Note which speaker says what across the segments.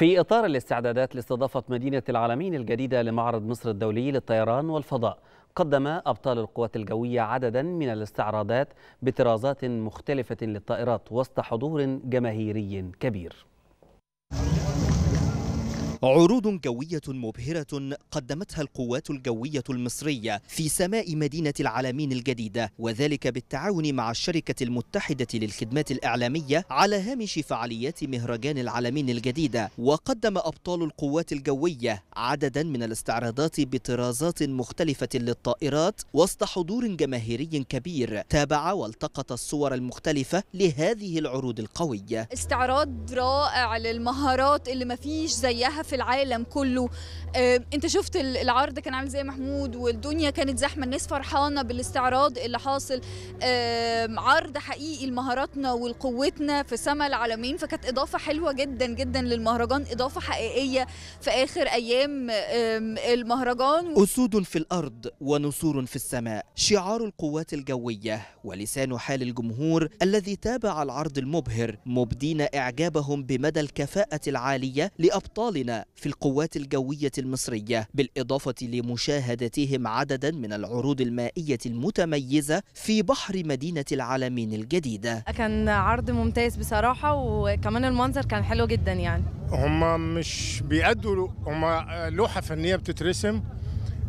Speaker 1: في إطار الاستعدادات لاستضافة مدينة العالمين الجديدة لمعرض مصر الدولي للطيران والفضاء قدم أبطال القوات الجوية عددا من الاستعراضات بطرازات مختلفة للطائرات وسط حضور جماهيري كبير عروض جوية مبهرة قدمتها القوات الجوية المصرية في سماء مدينة العالمين الجديدة وذلك بالتعاون مع الشركة المتحدة للخدمات الإعلامية على هامش فعاليات مهرجان العالمين الجديدة وقدم أبطال القوات الجوية عددا من الاستعراضات بطرازات مختلفة للطائرات وسط حضور جماهيري كبير تابع والتقط الصور المختلفة لهذه العروض القوية
Speaker 2: استعراض رائع للمهارات اللي ما فيش زيها في في العالم كله آه، انت شفت العرض كان عامل زي محمود والدنيا كانت زحمه الناس فرحانه بالاستعراض اللي حاصل عرض حقيقي لمهاراتنا ولقوتنا في سما العالمين فكانت اضافه حلوه جدا جدا للمهرجان اضافه حقيقيه في اخر ايام المهرجان
Speaker 1: اسود في الارض ونسور في السماء شعار القوات الجويه ولسان حال الجمهور الذي تابع العرض المبهر مبدين اعجابهم بمدى الكفاءه العاليه لابطالنا في القوات الجوية المصرية بالإضافة لمشاهدتهم عددا من العروض المائية المتميزة في بحر مدينة العالمين الجديدة
Speaker 2: كان عرض ممتاز بصراحة وكمان المنظر كان حلو جدا يعني هم
Speaker 3: مش بيأدوا هم لوحة فنية بتترسم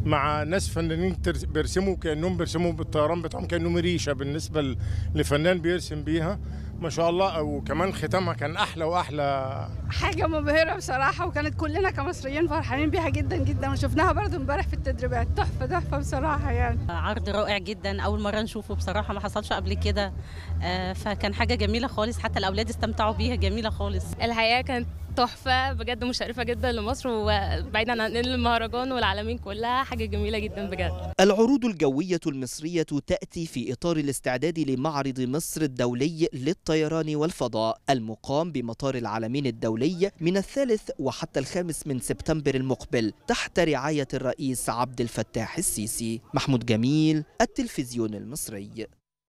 Speaker 3: مع ناس فنانين بيرسموا كانهم بيرسموا بالطيران بتاعهم كانهم ريشه بالنسبه لفنان بيرسم بيها ما شاء الله وكمان ختامها كان احلى واحلى حاجه مبهره
Speaker 2: بصراحه وكانت كلنا كمصريين فرحانين بيها جدا جدا وشفناها برضو امبارح في التدريبات تحفه تحفه
Speaker 3: بصراحه يعني عرض رائع جدا اول مره نشوفه بصراحه ما حصلش قبل كده آه، فكان حاجه جميله خالص حتى الاولاد استمتعوا بيها جميله خالص الحقيقه كانت تحفه بجد مشرفه جدا لمصر وبعيدا عن المهرجان والعالمين كلها حاجه جميله جدا بجد
Speaker 1: العروض الجويه المصريه تاتي في اطار الاستعداد لمعرض مصر الدولي للطيران والفضاء المقام بمطار العالمين الدولي من الثالث وحتى الخامس من سبتمبر المقبل تحت رعايه الرئيس عبد الفتاح السيسي محمود جميل التلفزيون المصري